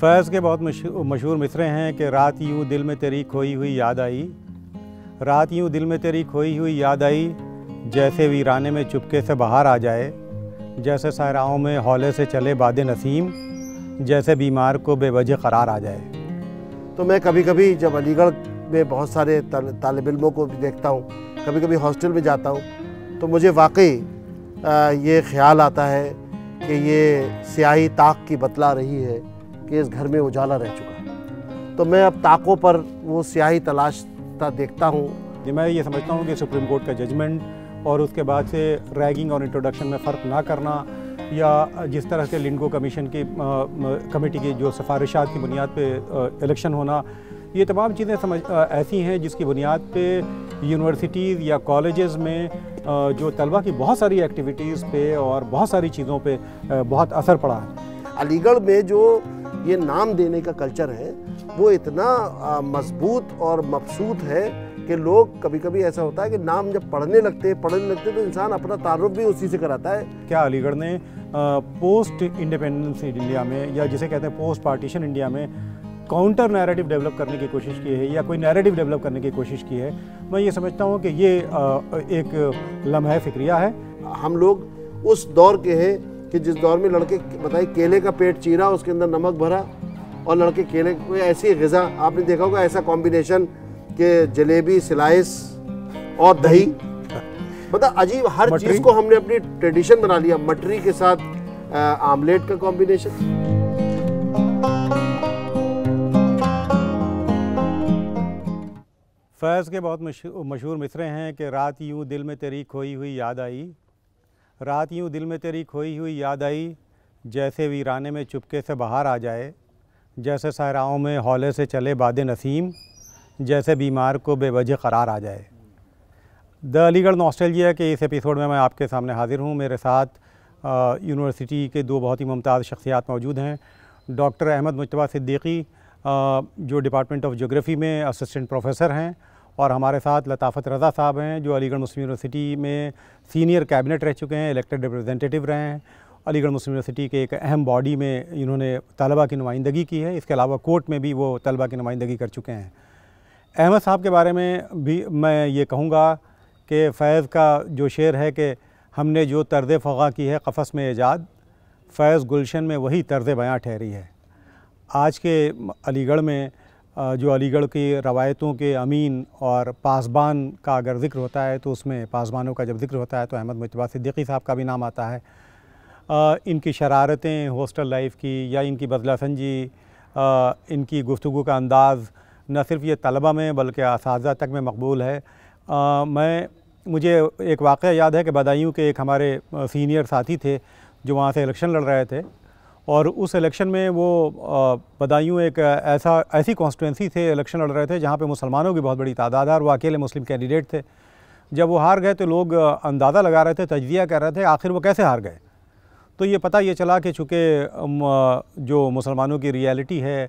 फैज़ के बहुत मशहूर मिसरे हैं कि रात यूँ दिल में तेरी खोई हुई याद आई रात यूँ दिल में तेरी खोई हुई याद आई जैसे वीराने में चुपके से बाहर आ जाए जैसे सहराओं में हौले से चले बाद नसीम जैसे बीमार को बेवजह करार आ जाए तो मैं कभी कभी जब अलीगढ़ में बहुत सारे तालब इलमों को भी देखता हूँ कभी कभी हॉस्टल में जाता हूँ तो मुझे वाकई ये ख्याल आता है कि ये स्याही ताक की बतला रही है केस घर में उजाला रह चुका है तो मैं अब ताकों पर वो स्याही तलाशता देखता हूँ जी मैं ये समझता हूँ कि सुप्रीम कोर्ट का जजमेंट और उसके बाद से रैगिंग और इंट्रोडक्शन में फ़र्क ना करना या जिस तरह से लिंडको कमीशन की कमेटी की जो सिफारिशात की बुनियाद पे इलेक्शन होना ये तमाम चीज़ें समझ आ, ऐसी हैं जिसकी बुनियाद पे यूनिवर्सिटीज़ या कॉलेजेस में आ, जो तलबा की बहुत सारी एक्टिविटीज़ पे और बहुत सारी चीज़ों पे आ, बहुत असर पड़ा है अलीगढ़ में जो ये नाम देने का कल्चर है वो इतना मजबूत और मबसूत है कि लोग कभी कभी ऐसा होता है कि नाम जब पढ़ने लगते हैं पढ़ने लगते हैं तो इंसान अपना तारुफ भी उसी से कराता है क्या अलीगढ़ ने पोस्ट इंडिपेंडेंस इंडिया में या जिसे कहते हैं पोस्ट पार्टीशन इंडिया में काउंटर नैरेटिव डेवलप करने की कोशिश की है या कोई नैरेटिव डेवलप करने की कोशिश की है मैं ये समझता हूँ कि ये एक लम्हा फिक्रिया है हम लोग उस दौर के हैं कि जिस दौर में लड़के बताए केले का पेट चीरा उसके अंदर नमक भरा और लड़के केले कोई ऐसी गज़ा आपने देखा होगा ऐसा कॉम्बिनेशन के जलेबी सिलाइस और दही मतलब अजीब हर चीज़ को हमने अपनी ट्रेडिशन बना लिया मटरी के साथ आमलेट का कॉम्बिनेशन फैज़ के बहुत मशहूर मिसरे हैं कि रात यूँ दिल में तेरी खोई हुई याद आई रात यूँ दिल में तेरी खोई हुई याद आई जैसे वीराने में चुपके से बाहर आ जाए जैसे सहराओं में हौले से चले बाद नसीम जैसे बीमार को बेवजह करार आ जाए द अलीगढ़ नॉस्टैल्जिया के इस एपिसोड में मैं आपके सामने हाजिर हूँ मेरे साथ यूनिवर्सिटी के दो बहुत ही मुमताज़ शख्सियात मौजूद हैं डॉक्टर अहमद मुशतबा सिद्दीकी जो डिपार्टमेंट ऑफ जोग्राफ़ी में असिस्टेंट प्रोफेसर हैं और हमारे साथ लताफ़त रज़ा साहब हैं जो अलीगढ़ मुस्लिम यूनिवर्सिटी में सीनियर कैबिनेट रह चुके हैं इलेक्टेड रिप्रेजेंटेटिव रहे हैं अलीगढ़ मुस्लिम यूनिवर्सिटी के एक अहम बॉडी में इन्होंने तलबा की नुमाइंदगी की है इसके अलावा कोर्ट में भी वो तलबा की नुमाइंदगी कर चुके हैं अहमद साहब के बारे में भी मैं ये कहूँगा कि फैज़ का जो शेर है कि हमने जो तर्ज फ़गा की है कफ़स में एजाद फैज़ गुलशन में वही तर्ज बयाँ ठहरी है आज के अलीगढ़ में जो अलीगढ़ की रवायतों के अमीन और पासबान का अगर जिक्र होता है तो उसमें पासबानों का जब जिक्र होता है तो अहमद मुशतबा सिद्दीकी साहब का भी नाम आता है इनकी शरारतें हॉस्टल लाइफ की या इनकी बदला संजी इनकी गुफ्तु का अंदाज़ न सिर्फ ये तलबा में बल्कि इस तक में मकबूल है मैं मुझे एक वाक़ याद है कि बदायूँ के एक हमारे सीनियर साथी थे जो वहाँ से इलेक्शन लड़ रहे थे और उस इलेक्शन में वो बदायूँ एक ऐसा ऐसी कॉन्स्टिटेंसी थे इलेक्शन लड़ रहे थे जहाँ पे मुसलमानों की बहुत बड़ी तादाद है और वो अकेले मुस्लिम कैंडिडेट थे जब वो हार गए तो लोग अंदाज़ा लगा रहे थे तजिया कर रहे थे आखिर वो कैसे हार गए तो ये पता ये चला कि चूँकि जो मुसलमानों की रियलिटी है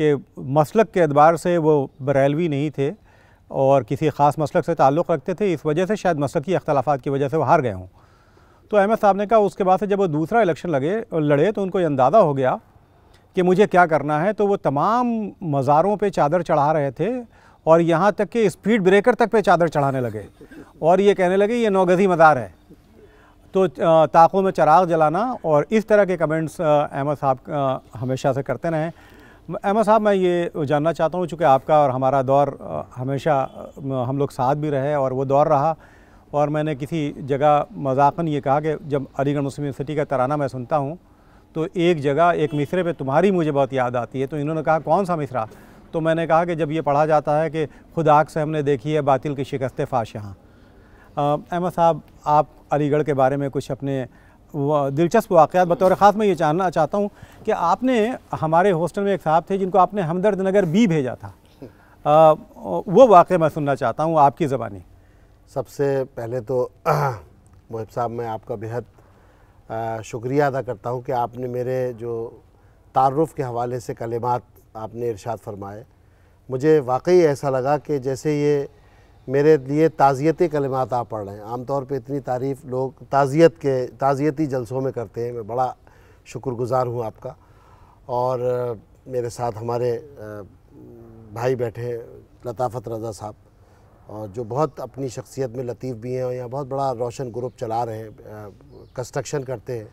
कि मसलक के अतबार से वो बरेलवी नहीं थे और किसी ख़ास मसलक से ताल्लुक़ रखते थे इस वजह से शायद मसलकी अख्तलाफात की वजह से वो हार गए हों तो अहमद साहब ने कहा उसके बाद से जब वो दूसरा इलेक्शन लगे लड़े तो उनको अंदाज़ा हो गया कि मुझे क्या करना है तो वो तमाम मज़ारों पे चादर चढ़ा रहे थे और यहाँ तक कि स्पीड ब्रेकर तक पे चादर चढ़ाने लगे और ये कहने लगे ये नौगजी मज़ार है तो ताक़ों में चराग जलाना और इस तरह के कमेंट्स अहमद साहब हमेशा से करते रहें अहमद साहब मैं ये जानना चाहता हूँ चूँकि आपका और हमारा दौर हमेशा हम लोग साथ भी रहे और वो दौर रहा और मैंने किसी जगह मजाकन ये कहा कि जब अलीगढ़ मुस्लिम यूनिवर्सिटी का तराना मैं सुनता हूँ तो एक जगह एक मिसरे पे तुम्हारी मुझे बहुत याद आती है तो इन्होंने कहा कौन सा मिसरा तो मैंने कहा कि जब ये पढ़ा जाता है कि खुद आग से हमने देखी है बातिल की शिकस्त फाश यहाँ अहमद साहब आप अलीगढ़ के बारे में कुछ अपने दिलचस्प वाक़ात बतौर ख़ास मैं ये जानना चाहता हूँ कि आपने हमारे हॉस्टल में एक साहब थे जिनको आपने हमदर्द नगर बी भेजा था आ, वो वाक़ मैं सुनना चाहता हूँ आपकी ज़बानी सबसे पहले तो मुहिब साहब मैं आपका बेहद शुक्रिया अदा करता हूँ कि आपने मेरे जो तारफ़ के हवाले से कलेमात आपने इरशाद फरमाए मुझे वाकई ऐसा लगा कि जैसे ये मेरे लिए ताज़ियती कलमात आप पढ़ रहे हैं आमतौर पर इतनी तारीफ़ लोग ताज़ियत के ताज़ियती जलसों में करते हैं मैं बड़ा शुक्रगुज़ार हूँ आपका और मेरे साथ हमारे भाई बैठे लताफ़त रज़ा साहब और जो बहुत अपनी शख्सियत में लतीफ़ भी हैं और यहाँ बहुत बड़ा रोशन ग्रुप चला रहे हैं कंस्ट्रक्शन करते हैं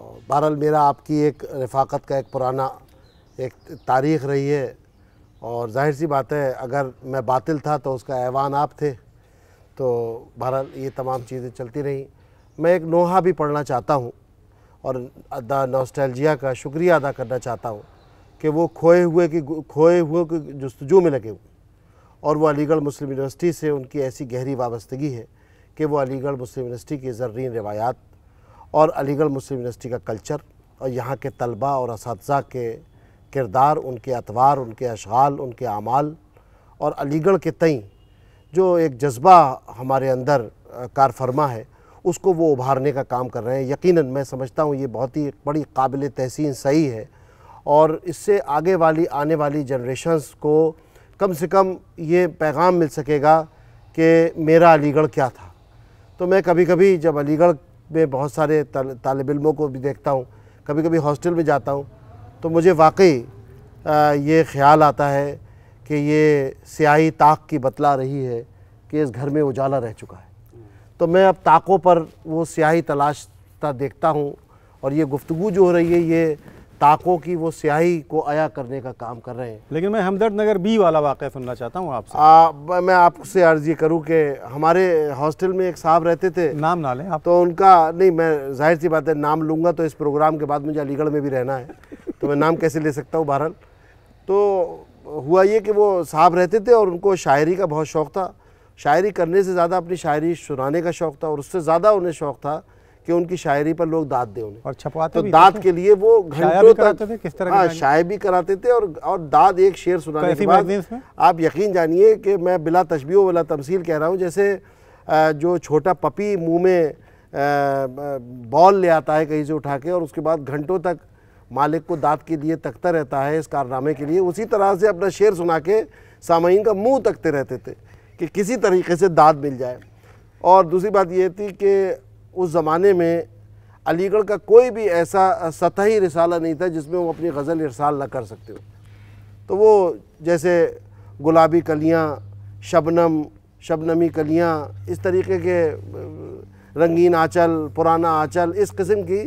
और बहरहाल मेरा आपकी एक रफाकत का एक पुराना एक तारीख़ रही है और जाहिर सी बात है अगर मैं बातिल था तो उसका ऐवान आप थे तो बहरहाल ये तमाम चीज़ें चलती रहीं मैं एक नोहा भी पढ़ना चाहता हूँ और द नोस्टैलजिया का शुक्रिया अदा करना चाहता हूँ कि वो खोए हुए की खोए हुए की जस्तजू में लगे हुए और वो अलीगढ़ मुस्लिम यूनिवर्सिटी से उनकी ऐसी गहरी वाबस्तगी है कि वो अलीगढ़ मुस्लिम यूनिवर्सिटी की ज़र्रीन रवायात और अलीगढ़ मुस्लिम यूनिवर्सिटी का कल्चर और यहाँ के तलबा और इस के किरदार उनके अतवार उनके अशाल उनके अमाल और अलीगढ़ के तई जो एक जज्बा हमारे अंदर कार फरमा है उसको वो उभारने का काम कर रहे हैं यकीनन मैं समझता हूँ ये बहुत ही बड़ी काबिल तहसीन सही है और इससे आगे वाली आने वाली जनरेशन्स को कम से कम ये पैगाम मिल सकेगा कि मेरा अलीगढ़ क्या था तो मैं कभी कभी जब अलीगढ़ में बहुत सारे तालब इलमों को भी देखता हूँ कभी कभी हॉस्टल में जाता हूँ तो मुझे वाकई ये ख्याल आता है कि ये स्याही ताक की बतला रही है कि इस घर में उजाला रह चुका है तो मैं अब ताकों पर वो स्याही तलाशता देखता हूँ और ये गुफ्तु जो हो रही है ये ताकों की वो स्याही को आया करने का काम कर रहे हैं लेकिन मैं हमदर्द नगर बी वाला वाक़ सुनना चाहता हूँ आपसे मैं आपसे अर्ज ये करूँ कि हमारे हॉस्टल में एक साहब रहते थे नाम ना लें आप तो उनका नहीं मैं जाहिर सी बात है नाम लूँगा तो इस प्रोग्राम के बाद मुझे अलीगढ़ में भी रहना है तो मैं नाम कैसे ले सकता हूँ बहरहाल तो हुआ ये कि वो साहब रहते थे और उनको शायरी का बहुत शौक़ था शायरी करने से ज़्यादा अपनी शायरी सुनाने का शौक़ था और उससे ज़्यादा उन्हें शौक़ था कि उनकी शायरी पर लोग दाँत दे उन्हें और छपवाते तो दाँत के लिए वो घंटों तक किस तरह हाँ शाय भी कराते थे और और दाँत एक शेर सुनाने तो के बाद आप यकीन जानिए कि मैं बिला तशबी वाला तमसील कह रहा हूँ जैसे जो छोटा पपी मुँह में बॉल ले आता है कहीं से उठा के और उसके बाद घंटों तक मालिक को दाँत के लिए तकता रहता है इस कारनामे के लिए उसी तरह से अपना शेर सुना के सामीन का मुँह तकते रहते थे कि किसी तरीके से दाँत मिल जाए और दूसरी बात ये थी कि उस ज़माने में अलीगढ़ का कोई भी ऐसा सतही रिसाला नहीं था जिसमें वो अपनी गज़ल इरसाल ना कर सकते हो तो वो जैसे गुलाबी कलियाँ शबनम शबनमी कलियाँ इस तरीके के रंगीन आँचल पुराना आँचल इस किस्म की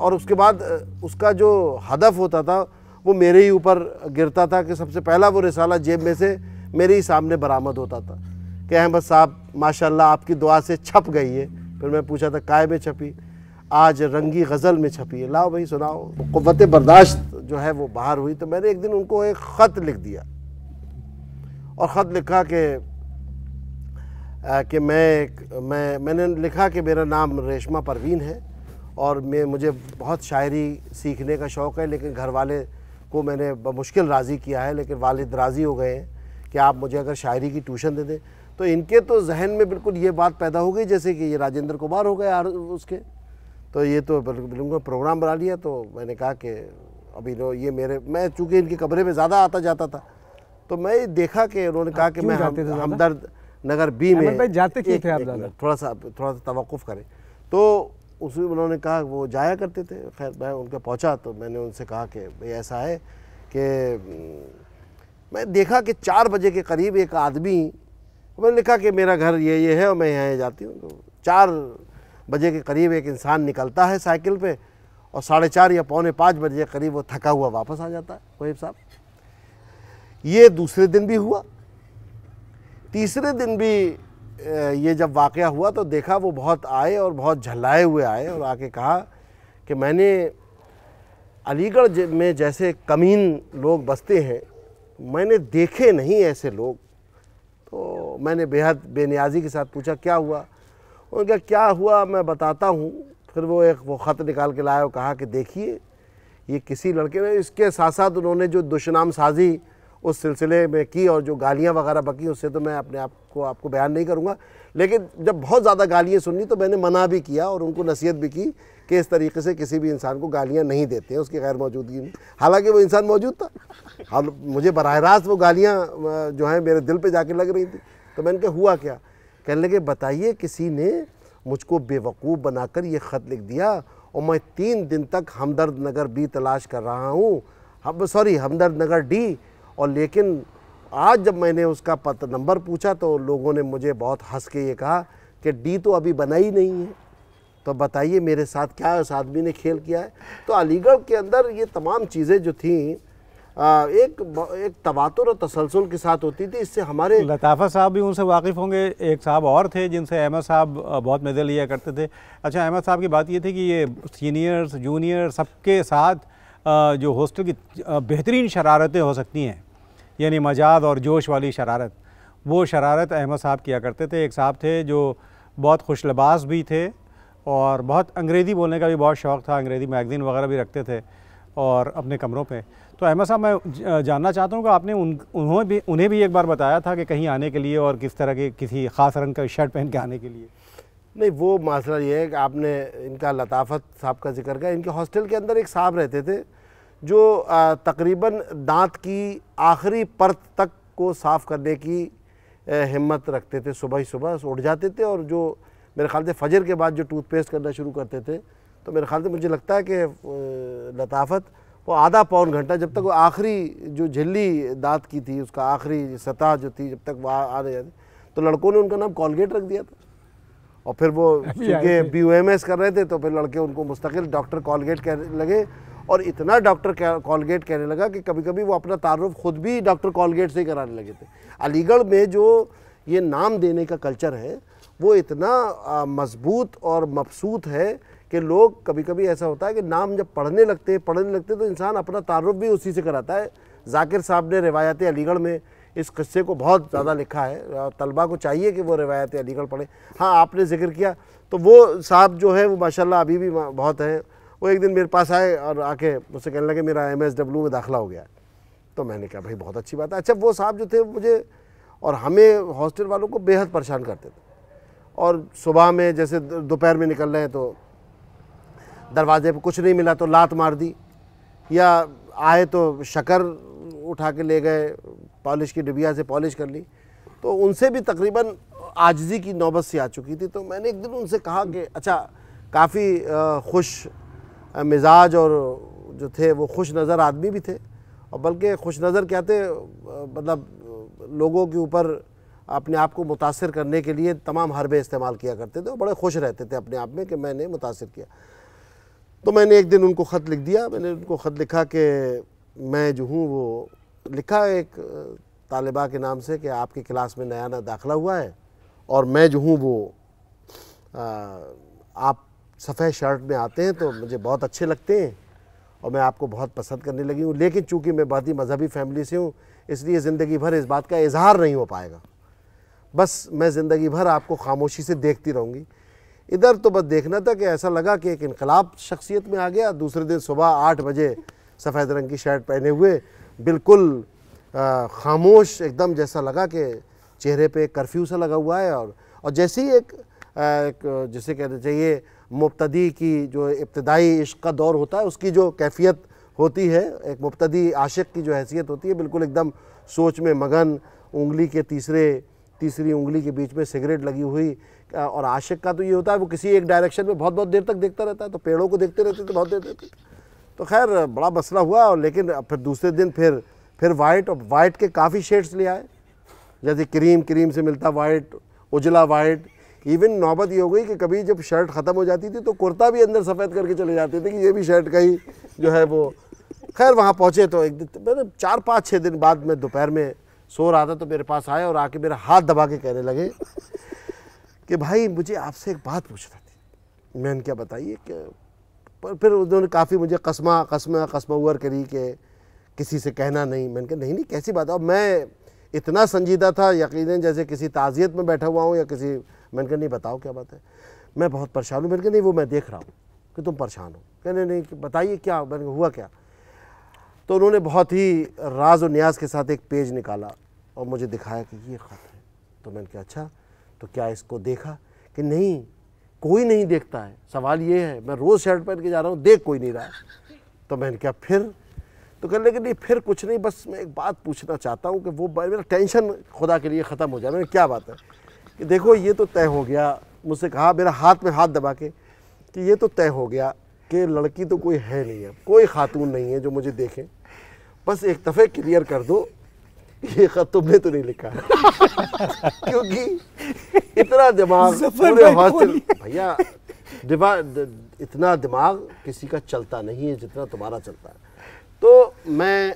और उसके बाद उसका जो हदफ होता था वो मेरे ही ऊपर गिरता था कि सबसे पहला वो रिसाला जेब में से मेरे ही सामने बरामद होता था कि अहमद साहब माशाल्लाह आपकी दुआ से छप गई है फिर मैं पूछा था काय में छपी आज रंगी गज़ल में छपी है लाओ भाई सुनाओ कुत बर्दाश्त जो है वो बाहर हुई तो मैंने एक दिन उनको एक ख़त लिख दिया और ख़त लिखा कि कि मैं मैं मैंने लिखा कि मेरा नाम रेशमा परवीन है और मैं मुझे बहुत शायरी सीखने का शौक़ है लेकिन घर वाले को मैंने मुश्किल राज़ी किया है लेकिन वालद राज़ी हो गए हैं कि आप मुझे अगर शायरी की ट्यूशन दे दें तो इनके तो जहन में बिल्कुल ये बात पैदा हो गई जैसे कि ये राजेंद्र कुमार हो गए उसके तो ये तो बिल्कुल प्रोग्राम बना लिया तो मैंने कहा कि अभी लो ये मेरे मैं चूँकि इनके कमरे में ज़्यादा आता जाता था तो मैं देखा कि उन्होंने कहा कि मैं हम, हमदर्द नगर बी में भाई जाते क्यों थे आप थोड़ा सा थोड़ा सा तवक़ुफ़ करें तो उसमें उन्होंने कहा वो जाया करते थे खैर मैं उनके पहुंचा तो मैंने उनसे कहा कि भाई ऐसा है कि मैं देखा कि चार बजे के करीब एक आदमी मैंने लिखा कि मेरा घर ये ये है और मैं यहाँ जाती हूँ तो चार बजे के करीब एक इंसान निकलता है साइकिल पे और साढ़े चार या पौने पाँच बजे के करीब वो थका हुआ वापस आ जाता है वहीब साहब ये दूसरे दिन भी हुआ तीसरे दिन भी ये जब वाक़ हुआ तो देखा वो बहुत आए और बहुत झल्लाए हुए आए और आके कहा कि मैंने अलीगढ़ में जैसे कमीन लोग बसते हैं मैंने देखे नहीं ऐसे लोग तो मैंने बेहद बेनियाजी के साथ पूछा क्या हुआ उनका क्या हुआ मैं बताता हूँ फिर वो एक वो ख़त निकाल के लाया और कहा कि देखिए ये किसी लड़के ने इसके साथ साथ उन्होंने जो दुशनाम साजी उस सिलसिले में की और जो गालियाँ वगैरह बकी उससे तो मैं अपने आप को आपको बयान नहीं करूँगा लेकिन जब बहुत ज़्यादा गालियाँ सुननी तो मैंने मना भी किया और उनको नसीहत भी की कि इस तरीके से किसी भी इंसान को गालियाँ नहीं देते हैं उसकी गैर मौजूदगी में हालांकि वो इंसान मौजूद था और मुझे बरह रास्त वो गालियाँ जो हैं मेरे दिल पर जाके लग रही थी तो मैंने कहा हुआ क्या कहने लगे बताइए किसी ने मुझको बेवकूफ़ बनाकर ये ख़त लिख दिया और मैं तीन दिन तक हमदर्द नगर बी तलाश कर रहा हूँ हम सॉरी हमदर्द नगर डी और लेकिन आज जब मैंने उसका पता नंबर पूछा तो लोगों ने मुझे बहुत हंस के ये कहा कि डी तो अभी बना ही नहीं है तो बताइए मेरे साथ क्या उस आदमी ने खेल किया है तो अलीगढ़ के अंदर ये तमाम चीज़ें जो थीं आ, एक एक तबातुर और तसलसल के साथ होती थी इससे हमारे लताफ़ा साहब भी उनसे वाकिफ़ होंगे एक साहब और थे जिनसे अहमद साहब बहुत मज़े लिया करते थे अच्छा अहमद साहब की बात ये थी कि ये सीनियर्स जूनियर सबके साथ जो हॉस्टल की बेहतरीन शरारतें हो सकती हैं यानी मजाद और जोश वाली शरारत वो शरारत अहमद साहब किया करते थे एक साहब थे जो बहुत खुश लबास भी थे और बहुत अंग्रेज़ी बोलने का भी बहुत शौक़ था अंग्रेज़ी मैगज़ीन वगैरह भी रखते थे और अपने कमरों पे तो अहमद साहब मैं जानना चाहता हूँ कि आपने उन उन्होंने भी उन्हें भी एक बार बताया था कि कहीं आने के लिए और किस तरह के किसी ख़ास रंग का शर्ट पहन के आने के लिए नहीं वो मसला ये है कि आपने इनका लताफ़त साहब का जिक्र किया इनके हॉस्टल के अंदर एक साहब रहते थे जो तकरीबन दांत की आखिरी परत तक को साफ़ करने की हिम्मत रखते थे सुबह ही सुबह उठ जाते थे और जो मेरे ख्याल से फजर के बाद जो टूथपेस्ट करना शुरू करते थे तो मेरे ख्याल से मुझे लगता है कि लताफत वो आधा पौन घंटा जब तक वो आखिरी जो झिल्ली दांत की थी उसका आखिरी सतह जो थी जब तक वो आ रहे थे तो लड़कों ने उनका नाम कॉलगेट रख दिया था और फिर वो चूँकि बी कर रहे थे तो फिर लड़के उनको मुस्तकिल डॉक्टर कॉलगेट कह लगे और इतना डॉक्टर कॉलगेट कहने लगा कि कभी कभी वो अपना तारुफ खुद भी डॉक्टर कॉलगेट से ही कराने लगे थे अलीगढ़ में जो ये नाम देने का कल्चर है वो इतना मजबूत और मबसूत है कि लोग कभी कभी ऐसा होता है कि नाम जब पढ़ने लगते हैं पढ़ने लगते हैं तो इंसान अपना तारुफ भी उसी से कराता है जाकिर साहब ने रिवायात अलीगढ़ में इस किस्से को बहुत ज़्यादा लिखा है तलबा को चाहिए कि वो रिवायत अलीगढ़ पढ़े हाँ आपने जिक्र किया तो वो साहब जो है वो माशाल्लाह अभी भी बहुत हैं वो एक दिन मेरे पास आए और आके मुझसे कहने लगे मेरा एम में दाखिला हो गया तो मैंने कहा भाई बहुत अच्छी बात है अच्छा वो साहब जो थे मुझे और हमें हॉस्टल वालों को बेहद परेशान करते थे और सुबह में जैसे दोपहर में निकल रहे हैं तो दरवाजे पर कुछ नहीं मिला तो लात मार दी या आए तो शकर उठा के ले गए पॉलिश की डिबिया से पॉलिश कर ली तो उनसे भी तकरीबन आजजी की नौबत सी आ चुकी थी तो मैंने एक दिन उनसे कहा कि अच्छा काफ़ी खुश मिजाज और जो थे वो खुश नज़र आदमी भी थे और बल्कि खुश नज़र क्या थे मतलब लोगों के ऊपर अपने आप को मुतासर करने के लिए तमाम हरबे इस्तेमाल किया करते थे और बड़े खुश रहते थे अपने आप में कि मैंने मुतासर किया तो मैंने एक दिन उनको ख़त लिख दिया मैंने उनको ख़त लिखा कि मैं जो हूँ वो लिखा एक तालिबा के नाम से कि आपकी क्लास में नया ना दाखिला हुआ है और मैं जो हूँ वो आ, आप सफ़ेद शर्ट में आते हैं तो मुझे बहुत अच्छे लगते हैं और मैं आपको बहुत पसंद करने लगी हूँ लेकिन चूँकि मैं बहुत ही मजहबी फैमिली से हूँ इसलिए ज़िंदगी भर इस बात का इजहार नहीं हो पाएगा बस मैं ज़िंदगी भर आपको खामोशी से देखती रहूँगी इधर तो बस देखना था कि ऐसा लगा कि एक इनकलाब शख्सियत में आ गया दूसरे दिन सुबह आठ बजे सफ़ेद रंग की शर्ट पहने हुए बिल्कुल खामोश एकदम जैसा लगा कि चेहरे पे कर्फ्यू सा लगा हुआ है और और जैसे ही एक, एक जैसे कहना चाहिए मुबतदी की जो इब्तदाई इश्क का दौर होता है उसकी जो कैफियत होती है एक मुबतदी आशिक की जो हैसियत होती है बिल्कुल एकदम सोच में मगन उंगली के तीसरे तीसरी उंगली के बीच में सिगरेट लगी हुई और आशिक का तो ये होता है वो किसी एक डायरेक्शन में बहुत बहुत देर तक देखता रहता है तो पेड़ों को देखते रहते थे तो बहुत देर तक तो खैर बड़ा मसला हुआ और लेकिन फिर दूसरे दिन फिर फिर वाइट और वाइट के काफ़ी शेड्स ले आए जैसे क्रीम क्रीम से मिलता वाइट उजला वाइट इवन नौबत ये हो गई कि कभी जब शर्ट ख़त्म हो जाती थी तो कुर्ता भी अंदर सफ़ेद करके चले जाते थे कि ये भी शर्ट का ही जो है वो खैर वहाँ पहुँचे तो एक दिन मतलब चार पाँच छः दिन बाद मैं दोपहर में सो रहा था तो मेरे पास आए और आके मेरा हाथ दबा के कहने लगे कि भाई मुझे आपसे एक बात पूछना थी मैंने क्या बताइए कि पर फिर उन्होंने काफ़ी मुझे कस्मा कस्मा कस्मा उवर करी कि किसी से कहना नहीं मैंने कहा नहीं नहीं कैसी बात है मैं इतना संजीदा था यकीन जैसे किसी ताज़ियत में बैठा हुआ हूँ या किसी मैंने कहा नहीं बताओ क्या बात है मैं बहुत परेशान हूँ मैंने कहा नहीं वो मैं देख रहा हूँ कि तुम परेशान हो कहने नहीं बताइए क्या मैंने हुआ क्या तो उन्होंने बहुत ही राज और न्याज के साथ एक पेज निकाला और मुझे दिखाया कि ये ख़त है तो मैंने कहा अच्छा तो क्या इसको देखा कि नहीं कोई नहीं देखता है सवाल ये है मैं रोज़ शर्ट पहन के जा रहा हूँ देख कोई नहीं रहा तो मैंने कहा फिर तो कहने लगे नहीं फिर कुछ नहीं बस मैं एक बात पूछना चाहता हूँ कि वो मेरा टेंशन खुदा के लिए ख़त्म हो जाए मैंने क्या बात है कि देखो ये तो तय हो गया मुझसे कहा मेरा हाथ में हाथ दबा के कि ये तो तय हो गया कि लड़की तो कोई है नहीं है कोई खातून नहीं है जो मुझे देखे बस एक दफ़े क्लियर कर दो ये खत तुमने तो नहीं लिखा क्योंकि इतना दिमाग पूरे हॉस्टल भैया इतना दिमाग किसी का चलता नहीं है जितना तुम्हारा चलता है तो मैं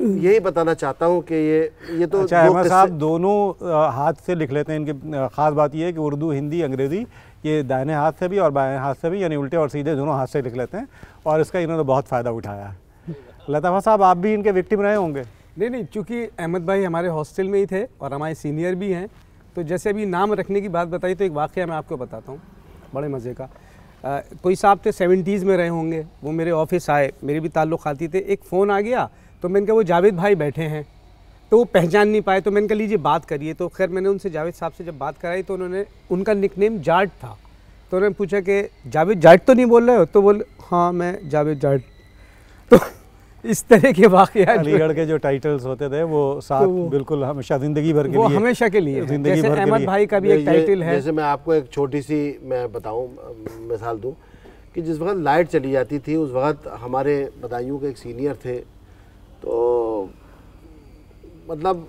यही बताना चाहता हूँ कि ये ये तो अच्छा अहमद साहब दोनों हाथ से लिख लेते हैं इनकी ख़ास बात ये है कि उर्दू हिंदी अंग्रेज़ी ये दाहिने हाथ से भी और बाएं हाथ से भी यानी उल्टे और सीधे दोनों हाथ से लिख लेते हैं और इसका इन्होंने बहुत फ़ायदा उठाया लताफ़ा साहब आप भी इनके विक्टिम रहे होंगे नहीं नहीं चूँकि अहमद भाई हमारे हॉस्टल में ही थे और हमारे सीनियर भी हैं तो जैसे अभी नाम रखने की बात बताई तो एक वाक़ मैं आपको बताता हूँ बड़े मज़े का कोई साहब थे सेवेंटीज़ में रहे होंगे वो मेरे ऑफिस आए मेरे भी आती थे एक फ़ोन आ गया तो मैंने कहा वो जावेद भाई बैठे हैं तो वो पहचान नहीं पाए तो मैंने कहा लीजिए बात करिए तो खैर मैंने उनसे जावेद साहब से जब बात कराई तो उन्होंने उनका निकनेम जाट था तो उन्होंने पूछा कि जावेद जाट तो नहीं बोल रहे हो तो बोले हाँ मैं जावेद जाट तो इस तरह के वाक्य अलीगढ़ के जो टाइटल्स होते थे वो साथ तो बिल्कुल हमेशा ज़िंदगी भर के वो लिए हमेशा के लिए जिंदगी भर अहमद भाई का भी एक टाइटल है जैसे मैं आपको एक छोटी सी मैं बताऊँ मिसाल दूँ कि जिस वक्त लाइट चली जाती थी उस वक्त हमारे बदायूँ के एक सीनियर थे तो मतलब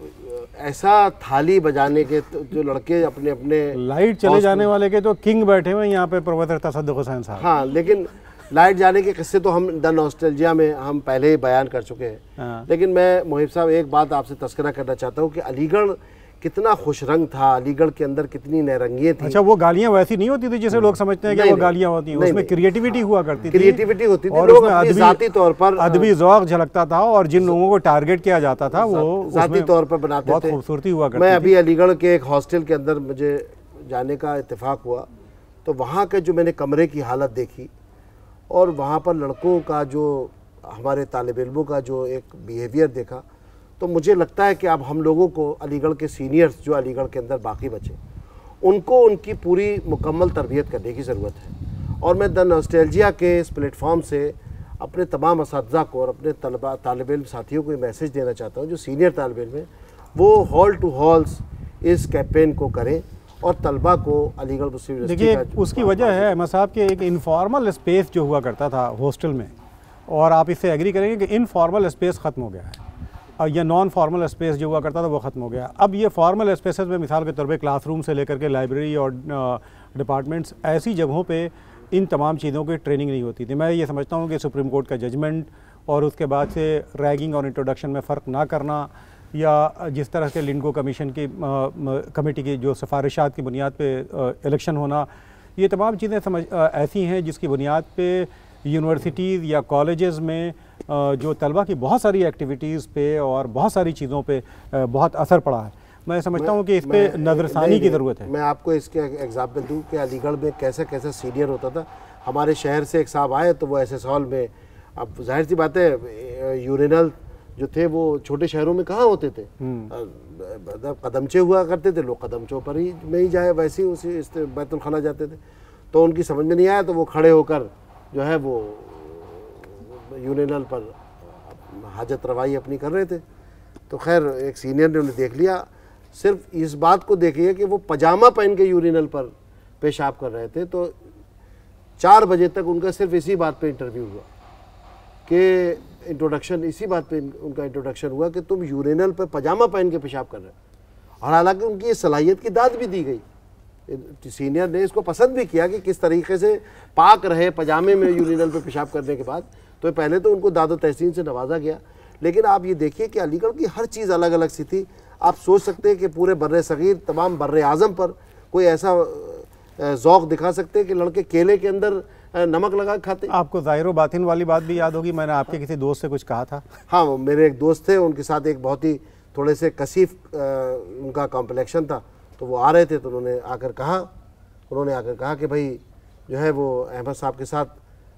ऐसा थाली बजाने के तो जो लड़के अपने अपने लाइट चले जाने वाले के तो किंग बैठे हुए यहाँ पे प्रोफेसर तसद हुसैन साहब हाँ लेकिन लाइट जाने के किस्से तो हम द नॉस्टेलजिया में हम पहले ही बयान कर चुके हैं हाँ। लेकिन मैं मुहिब साहब एक बात आपसे तस्करा करना चाहता हूँ कि अलीगढ़ कितना खुश रंग था अलीगढ़ के अंदर कितनी नरंगियाँ थी अच्छा वो गालियाँ वैसी नहीं होती थी जैसे लोग समझते हैं कि वो गालियाँ होती हैं उसमें क्रिएटिविटी हुआ करती थी क्रिएटिविटी होती थी और जाती तौर पर हाँ। अदबी जौक झलकता था और जिन लोगों को टारगेट किया जाता था वो जाती तौर पर बनाते थे खूबसूरती हुआ करती मैं अभी अलीगढ़ के एक हॉस्टल के अंदर मुझे जाने का इतफाक़ हुआ तो वहाँ के जो मैंने कमरे की हालत देखी और वहाँ पर लड़कों का जो हमारे तालब इलमों का जो एक बिहेवियर देखा तो मुझे लगता है कि अब हम लोगों को अलीगढ़ के सीनियर्स जो अलीगढ़ के अंदर बाकी बचे उनको उनकी पूरी मुकम्मल तरबियत करने की ज़रूरत है और मैं द नस्टेलजिया के इस प्लेटफॉर्म से अपने तमाम इस को और अपने तलबा तालब इम साथियों को ये मैसेज देना चाहता हूँ जो सीनियर तालब इम वो हॉल टू हॉल्स इस कैंपेन को करें और तलबा को अलीगढ़ मुस्लिम देखिए उसकी वजह है अहमद साहब के एक इनफॉर्मल स्पेस जो हुआ करता था हॉस्टल में और आप इससे एग्री करेंगे कि इनफॉर्मल स्पेस ख़त्म हो गया है या नॉन फॉर्मल स्पेस जो हुआ करता था वो ख़त्म हो गया अब ये फॉर्मल स्पेसेस में मिसाल के तौर पे क्लासरूम से लेकर के लाइब्रेरी और डिपार्टमेंट्स ऐसी जगहों पे इन तमाम चीज़ों की ट्रेनिंग नहीं होती थी मैं ये समझता हूँ कि सुप्रीम कोर्ट का जजमेंट और उसके बाद से रैगिंग और इंट्रोडक्शन में फ़र्क ना करना या जिस तरह से लिंडको कमीशन की कमेटी की जो सिफारिशात की बुनियाद पर इलेक्शन होना ये तमाम चीज़ें समझ ऐसी हैं जिसकी बुनियाद पर यूनिवर्सिटीज़ या कॉलेज़ में जो तलबा की बहुत सारी एक्टिविटीज़ पे और बहुत सारी चीज़ों पे बहुत असर पड़ा है मैं समझता हूँ कि इस पर नज़रसानी की ज़रूरत है मैं आपको इसके एग्जाम्पल दूँ कि अलीगढ़ में कैसे कैसे सीनियर होता था हमारे शहर से एक साहब आए तो वो एस हॉल में अब जाहिर सी बात है यूरिनल जो थे वो छोटे शहरों में कहाँ होते थे हम्म। मतलब कदमचे हुआ करते थे लोग कदमचों पर ही में ही जाए वैसे ही उसी बैतुलखला जाते थे तो उनकी समझ में नहीं आया तो वो खड़े होकर जो है वो यूनल पर हाजत रवाई अपनी कर रहे थे तो खैर एक सीनियर ने उन्हें देख लिया सिर्फ इस बात को देखिए कि वो पजामा पहन के यूरिनल पर पेशाब कर रहे थे तो चार बजे तक उनका सिर्फ इसी बात पे इंटरव्यू हुआ कि इंट्रोडक्शन इसी बात पे उनका इंट्रोडक्शन हुआ कि तुम यूरिनल पर पजामा पहन के पेशाब कर रहे हो और हालांकि उनकी ये सलाहियत की दाद भी दी गई सीनियर ने इसको पसंद भी किया कि किस तरीके से पाक रहे पजामे में यूरिनल पर पेशाब करने के बाद तो पहले तो उनको दादो तहसीन से नवाजा गया लेकिन आप ये देखिए कि अलीगढ़ की हर चीज़ अलग अलग सी थी आप सोच सकते हैं कि पूरे बर सग़ीर तमाम बर अज़म पर कोई ऐसा ओक़ दिखा सकते हैं कि लड़के केले के अंदर नमक लगा खाते आपको ज़ाहिर बातिन वाली बात भी याद होगी मैंने आपके किसी दोस्त से कुछ कहा था हाँ मेरे एक दोस्त थे उनके साथ एक बहुत ही थोड़े से कसीफ उनका कॉम्प्लेक्शन था तो वो आ रहे थे तो उन्होंने आकर कहा उन्होंने आकर कहा कि भाई जो है वो अहमद साहब के साथ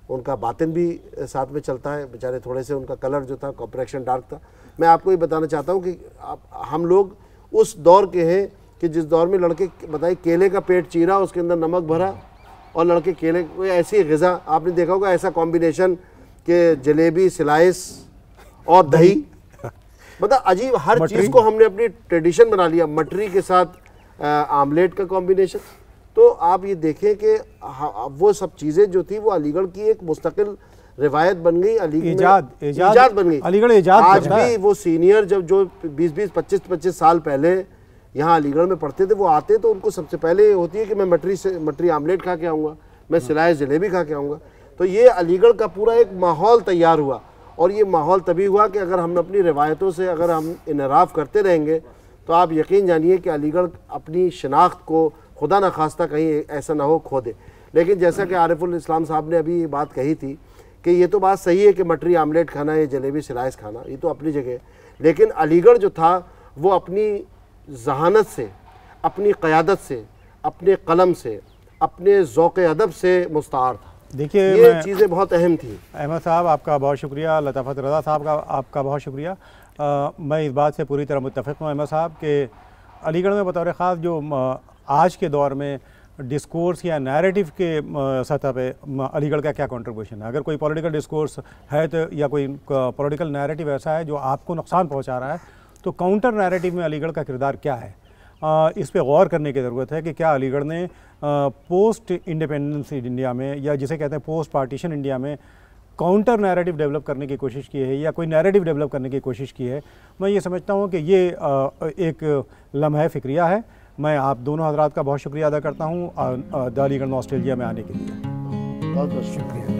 उनका बातिन भी साथ में चलता है बेचारे थोड़े से उनका कलर जो था कॉम्प्रेक्शन डार्क था मैं आपको ये बताना चाहता हूँ कि आप हम लोग उस दौर के हैं कि जिस दौर में लड़के बताए केले का पेट चीरा उसके अंदर नमक भरा और लड़के केले कोई ऐसी गज़ा आपने देखा होगा ऐसा कॉम्बिनेशन के जलेबी सिलाइस और दही मतलब अजीब हर चीज़ को हमने अपनी ट्रेडिशन बना लिया मटरी के साथ आमलेट का कॉम्बिनेशन तो आप ये देखें कि वो सब चीज़ें जो थी वो अलीगढ़ की एक मुस्तकिल रिवायत बन गई अलीगढ़ बन गई अलीगढ़ इजाद आज भी वो सीनियर जब जो 20 बीस 25 25 साल पहले यहाँ अलीगढ़ में पढ़ते थे वो आते तो उनको सबसे पहले होती है कि मैं मटरी से मटरी आमलेट खा के आऊँगा मैं सिलाई जलेबी खा के आऊँगा तो ये अलीगढ़ का पूरा एक माहौल तैयार हुआ और ये माहौल तभी हुआ कि अगर हम अपनी रिवायतों से अगर हम इनराफ करते रहेंगे तो आप यकीन जानिए कि अलीगढ़ अपनी शनाख्त को खुदा न खास्ता कहीं ऐसा ना हो खो दे लेकिन जैसा कि आरिफुल इस्लाम साहब ने अभी ये बात कही थी कि ये तो बात सही है कि मटरी आमलेट खाना या जलेबी सिलाइस खाना ये तो अपनी जगह है लेकिन अलीगढ़ जो था वो अपनी जहानत से अपनी क़्यादत से अपने कलम से अपने ओक़ अदब से मुस्तार था देखिए ये चीज़ें बहुत अहम थी अहमद साहब आपका बहुत शुक्रिया लताफ़त रजा साहब का आपका बहुत शुक्रिया आ, मैं इस बात से पूरी तरह मुतफ़ हूँ अहमद साहब के अलीगढ़ में बतौर ख़ास जो आज के दौर में डिस्कोर्स या नैरेटिव के सतह पे अलीगढ़ का क्या कंट्रीब्यूशन है अगर कोई पॉलिटिकल डिस्कोर्स है तो या कोई पॉलिटिकल नैरेटिव ऐसा है जो आपको नुकसान पहुंचा रहा है तो काउंटर नैरेटिव में अलीगढ़ का किरदार क्या है आ, इस पर गौर करने की ज़रूरत है कि क्या अलीगढ़ ने आ, पोस्ट इंडिपेंडेंस इंडिया में या जिसे कहते हैं पोस्ट पार्टीशन इंडिया में काउंटर नैरेटिव डेवलप करने की कोशिश की है या कोई नैरेटिव डेवलप करने की कोशिश की है मैं ये समझता हूँ कि ये एक लम्हा फिक्रिया है मैं आप दोनों हजरात का बहुत शुक्रिया अदा करता हूँ अलीगढ़ ऑस्ट्रेलिया में आने के लिए बहुत बहुत शुक्रिया